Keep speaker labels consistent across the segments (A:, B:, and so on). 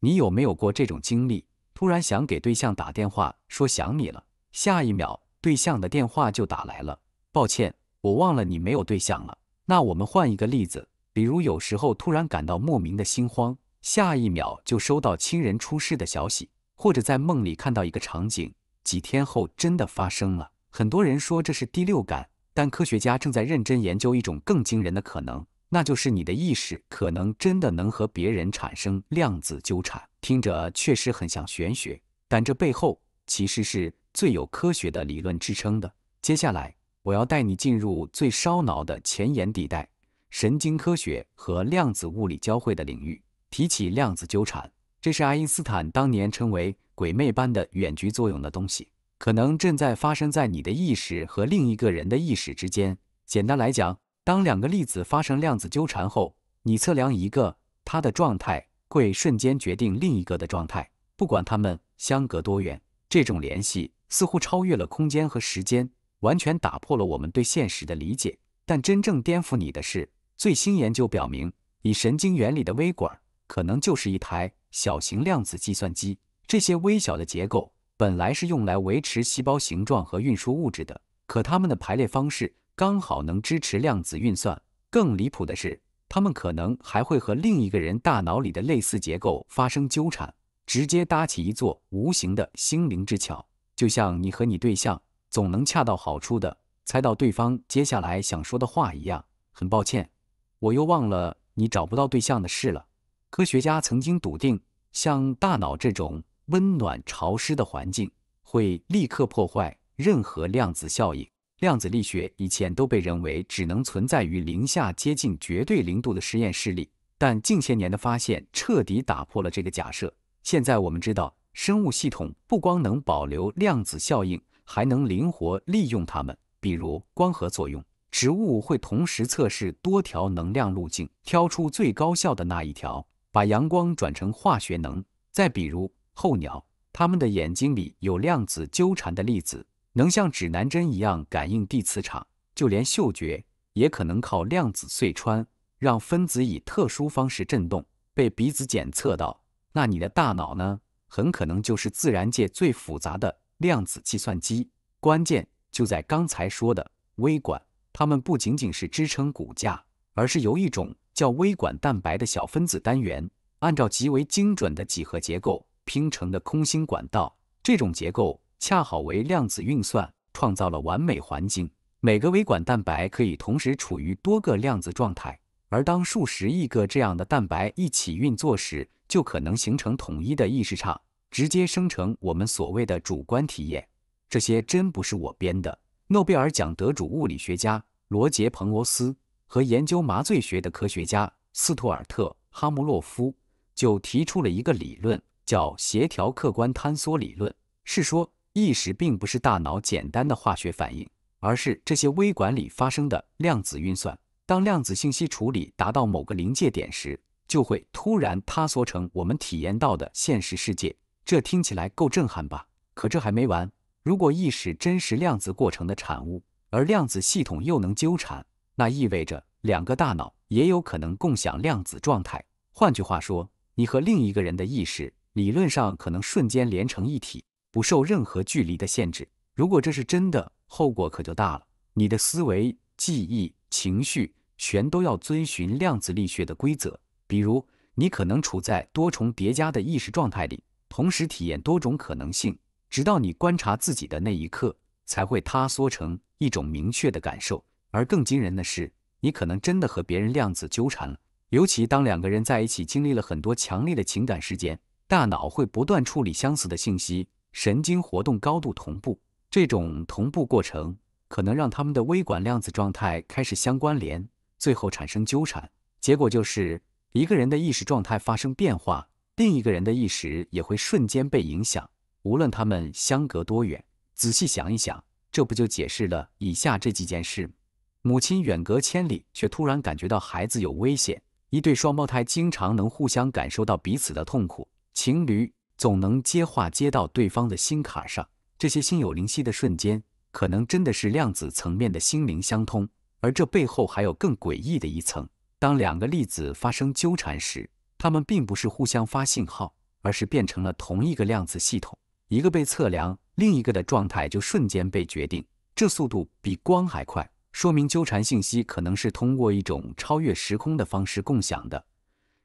A: 你有没有过这种经历？突然想给对象打电话说想你了，下一秒对象的电话就打来了。抱歉，我忘了你没有对象了。那我们换一个例子，比如有时候突然感到莫名的心慌，下一秒就收到亲人出事的消息，或者在梦里看到一个场景，几天后真的发生了。很多人说这是第六感，但科学家正在认真研究一种更惊人的可能。那就是你的意识可能真的能和别人产生量子纠缠，听着确实很像玄学，但这背后其实是最有科学的理论支撑的。接下来我要带你进入最烧脑的前沿地带——神经科学和量子物理交汇的领域。提起量子纠缠，这是爱因斯坦当年称为“鬼魅般的远距作用”的东西，可能正在发生在你的意识和另一个人的意识之间。简单来讲，当两个粒子发生量子纠缠后，你测量一个，它的状态会瞬间决定另一个的状态，不管它们相隔多远。这种联系似乎超越了空间和时间，完全打破了我们对现实的理解。但真正颠覆你的是，最新研究表明，以神经原理的微管可能就是一台小型量子计算机。这些微小的结构本来是用来维持细胞形状和运输物质的，可它们的排列方式。刚好能支持量子运算。更离谱的是，他们可能还会和另一个人大脑里的类似结构发生纠缠，直接搭起一座无形的心灵之桥。就像你和你对象总能恰到好处的猜到对方接下来想说的话一样。很抱歉，我又忘了你找不到对象的事了。科学家曾经笃定，像大脑这种温暖潮湿的环境会立刻破坏任何量子效应。量子力学以前都被认为只能存在于零下接近绝对零度的实验室里，但近些年的发现彻底打破了这个假设。现在我们知道，生物系统不光能保留量子效应，还能灵活利用它们。比如光合作用，植物会同时测试多条能量路径，挑出最高效的那一条，把阳光转成化学能。再比如候鸟，它们的眼睛里有量子纠缠的粒子。能像指南针一样感应地磁场，就连嗅觉也可能靠量子隧穿让分子以特殊方式振动被鼻子检测到。那你的大脑呢？很可能就是自然界最复杂的量子计算机。关键就在刚才说的微管，它们不仅仅是支撑骨架，而是由一种叫微管蛋白的小分子单元，按照极为精准的几何结构拼成的空心管道。这种结构。恰好为量子运算创造了完美环境。每个微管蛋白可以同时处于多个量子状态，而当数十亿个这样的蛋白一起运作时，就可能形成统一的意识场，直接生成我们所谓的主观体验。这些真不是我编的。诺贝尔奖得主、物理学家罗杰·彭罗斯和研究麻醉学的科学家斯图尔特·哈姆洛夫就提出了一个理论，叫“协调客观坍缩理论”，是说。意识并不是大脑简单的化学反应，而是这些微管里发生的量子运算。当量子信息处理达到某个临界点时，就会突然塌缩成我们体验到的现实世界。这听起来够震撼吧？可这还没完。如果意识真实量子过程的产物，而量子系统又能纠缠，那意味着两个大脑也有可能共享量子状态。换句话说，你和另一个人的意识理论上可能瞬间连成一体。不受任何距离的限制。如果这是真的，后果可就大了。你的思维、记忆、情绪全都要遵循量子力学的规则。比如，你可能处在多重叠加的意识状态里，同时体验多种可能性，直到你观察自己的那一刻，才会塌缩成一种明确的感受。而更惊人的是，你可能真的和别人量子纠缠了。尤其当两个人在一起经历了很多强烈的情感事件，大脑会不断处理相似的信息。神经活动高度同步，这种同步过程可能让他们的微管量子状态开始相关联，最后产生纠缠。结果就是一个人的意识状态发生变化，另一个人的意识也会瞬间被影响，无论他们相隔多远。仔细想一想，这不就解释了以下这几件事吗？母亲远隔千里却突然感觉到孩子有危险，一对双胞胎经常能互相感受到彼此的痛苦，情侣。总能接话接到对方的心卡上，这些心有灵犀的瞬间，可能真的是量子层面的心灵相通。而这背后还有更诡异的一层：当两个粒子发生纠缠时，它们并不是互相发信号，而是变成了同一个量子系统，一个被测量，另一个的状态就瞬间被决定。这速度比光还快，说明纠缠信息可能是通过一种超越时空的方式共享的。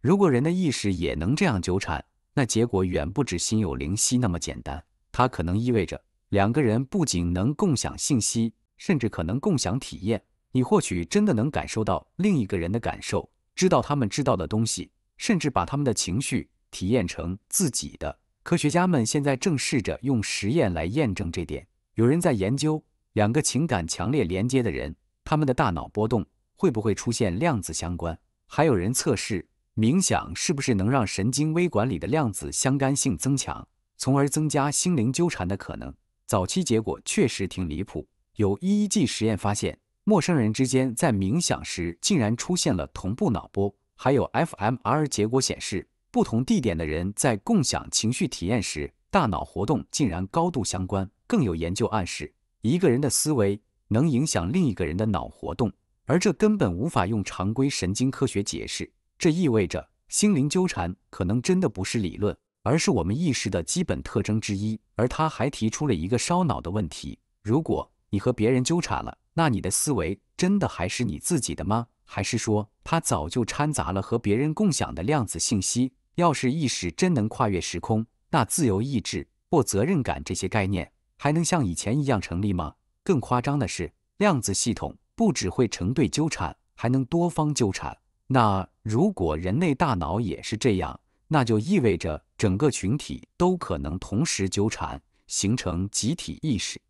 A: 如果人的意识也能这样纠缠，那结果远不止心有灵犀那么简单，它可能意味着两个人不仅能共享信息，甚至可能共享体验。你或许真的能感受到另一个人的感受，知道他们知道的东西，甚至把他们的情绪体验成自己的。科学家们现在正试着用实验来验证这点。有人在研究两个情感强烈连接的人，他们的大脑波动会不会出现量子相关？还有人测试。冥想是不是能让神经微管里的量子相干性增强，从而增加心灵纠缠的可能？早期结果确实挺离谱。有 EEG 实验发现，陌生人之间在冥想时竟然出现了同步脑波；还有 fMRI 结果显示，不同地点的人在共享情绪体验时，大脑活动竟然高度相关。更有研究暗示，一个人的思维能影响另一个人的脑活动，而这根本无法用常规神经科学解释。这意味着心灵纠缠可能真的不是理论，而是我们意识的基本特征之一。而他还提出了一个烧脑的问题：如果你和别人纠缠了，那你的思维真的还是你自己的吗？还是说他早就掺杂了和别人共享的量子信息？要是意识真能跨越时空，那自由意志或责任感这些概念还能像以前一样成立吗？更夸张的是，量子系统不只会成对纠缠，还能多方纠缠。那如果人类大脑也是这样，那就意味着整个群体都可能同时纠缠，形成集体意识。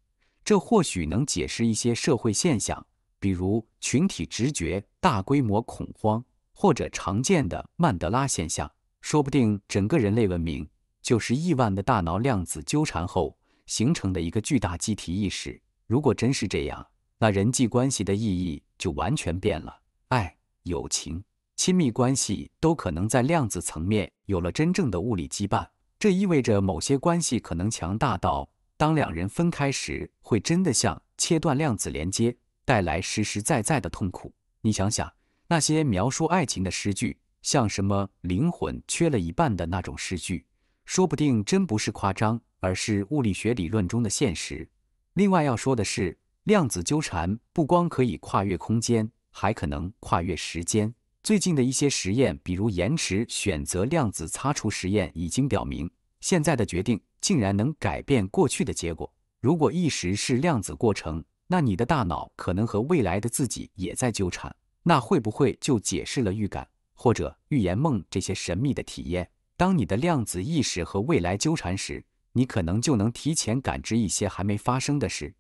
A: 这或许能解释一些社会现象，比如群体直觉、大规模恐慌或者常见的曼德拉现象。说不定整个人类文明就是亿万的大脑量子纠缠后形成的一个巨大集体意识。如果真是这样，那人际关系的意义就完全变了，爱、友情。亲密关系都可能在量子层面有了真正的物理羁绊，这意味着某些关系可能强大到，当两人分开时，会真的像切断量子连接，带来实实在在的痛苦。你想想，那些描述爱情的诗句，像什么“灵魂缺了一半”的那种诗句，说不定真不是夸张，而是物理学理论中的现实。另外要说的是，量子纠缠不光可以跨越空间，还可能跨越时间。最近的一些实验，比如延迟选择量子擦除实验，已经表明，现在的决定竟然能改变过去的结果。如果意识是量子过程，那你的大脑可能和未来的自己也在纠缠。那会不会就解释了预感或者预言梦这些神秘的体验？当你的量子意识和未来纠缠时，你可能就能提前感知一些还没发生的事，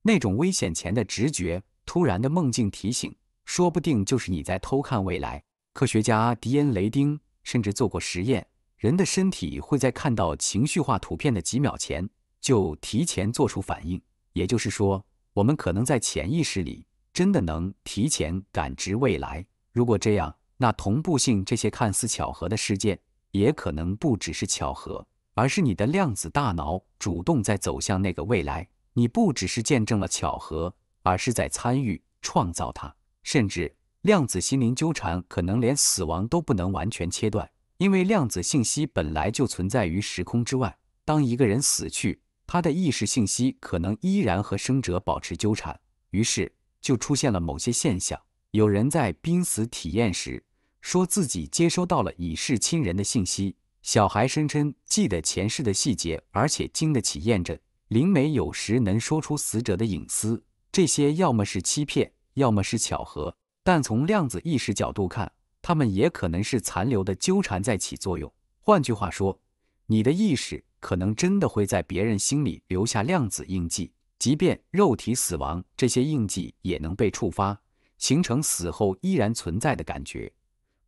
A: 那种危险前的直觉，突然的梦境提醒。说不定就是你在偷看未来。科学家迪恩·雷丁甚至做过实验，人的身体会在看到情绪化图片的几秒前就提前做出反应。也就是说，我们可能在潜意识里真的能提前感知未来。如果这样，那同步性这些看似巧合的事件也可能不只是巧合，而是你的量子大脑主动在走向那个未来。你不只是见证了巧合，而是在参与创造它。甚至量子心灵纠缠可能连死亡都不能完全切断，因为量子信息本来就存在于时空之外。当一个人死去，他的意识信息可能依然和生者保持纠缠，于是就出现了某些现象。有人在濒死体验时说自己接收到了已逝亲人的信息，小孩声称记得前世的细节，而且经得起验证，灵媒有时能说出死者的隐私。这些要么是欺骗。要么是巧合，但从量子意识角度看，它们也可能是残留的纠缠在起作用。换句话说，你的意识可能真的会在别人心里留下量子印记，即便肉体死亡，这些印记也能被触发，形成死后依然存在的感觉。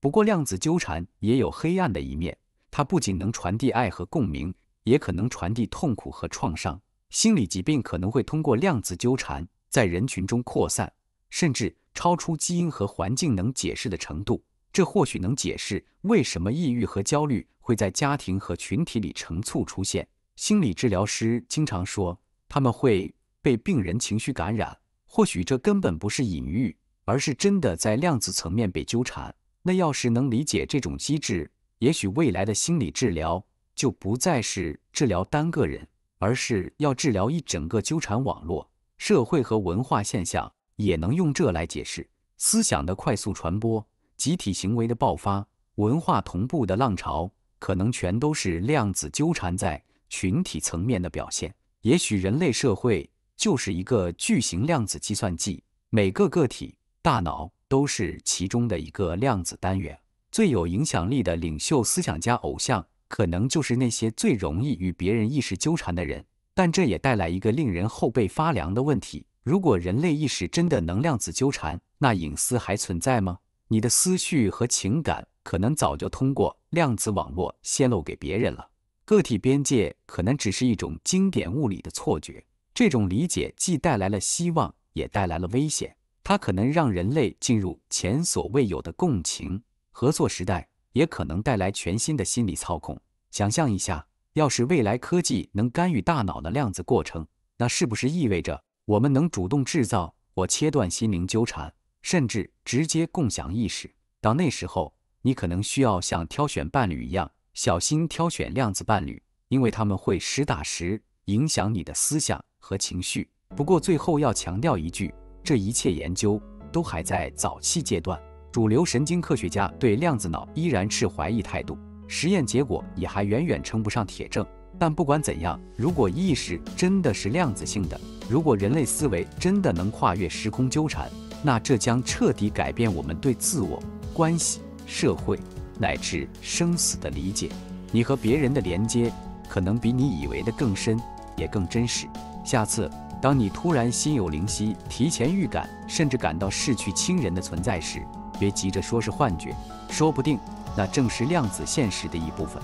A: 不过，量子纠缠也有黑暗的一面，它不仅能传递爱和共鸣，也可能传递痛苦和创伤。心理疾病可能会通过量子纠缠在人群中扩散。甚至超出基因和环境能解释的程度，这或许能解释为什么抑郁和焦虑会在家庭和群体里成簇出现。心理治疗师经常说，他们会被病人情绪感染。或许这根本不是隐喻，而是真的在量子层面被纠缠。那要是能理解这种机制，也许未来的心理治疗就不再是治疗单个人，而是要治疗一整个纠缠网络、社会和文化现象。也能用这来解释思想的快速传播、集体行为的爆发、文化同步的浪潮，可能全都是量子纠缠在群体层面的表现。也许人类社会就是一个巨型量子计算机，每个个体大脑都是其中的一个量子单元。最有影响力的领袖、思想家、偶像，可能就是那些最容易与别人意识纠缠的人。但这也带来一个令人后背发凉的问题。如果人类意识真的能量子纠缠，那隐私还存在吗？你的思绪和情感可能早就通过量子网络泄露给别人了。个体边界可能只是一种经典物理的错觉。这种理解既带来了希望，也带来了危险。它可能让人类进入前所未有的共情合作时代，也可能带来全新的心理操控。想象一下，要是未来科技能干预大脑的量子过程，那是不是意味着？我们能主动制造我切断心灵纠缠，甚至直接共享意识。到那时候，你可能需要像挑选伴侣一样小心挑选量子伴侣，因为他们会实打实影响你的思想和情绪。不过最后要强调一句，这一切研究都还在早期阶段，主流神经科学家对量子脑依然持怀疑态度，实验结果也还远远称不上铁证。但不管怎样，如果意识真的是量子性的，如果人类思维真的能跨越时空纠缠，那这将彻底改变我们对自我、关系、社会乃至生死的理解。你和别人的连接可能比你以为的更深，也更真实。下次，当你突然心有灵犀、提前预感，甚至感到逝去亲人的存在时，别急着说是幻觉，说不定那正是量子现实的一部分。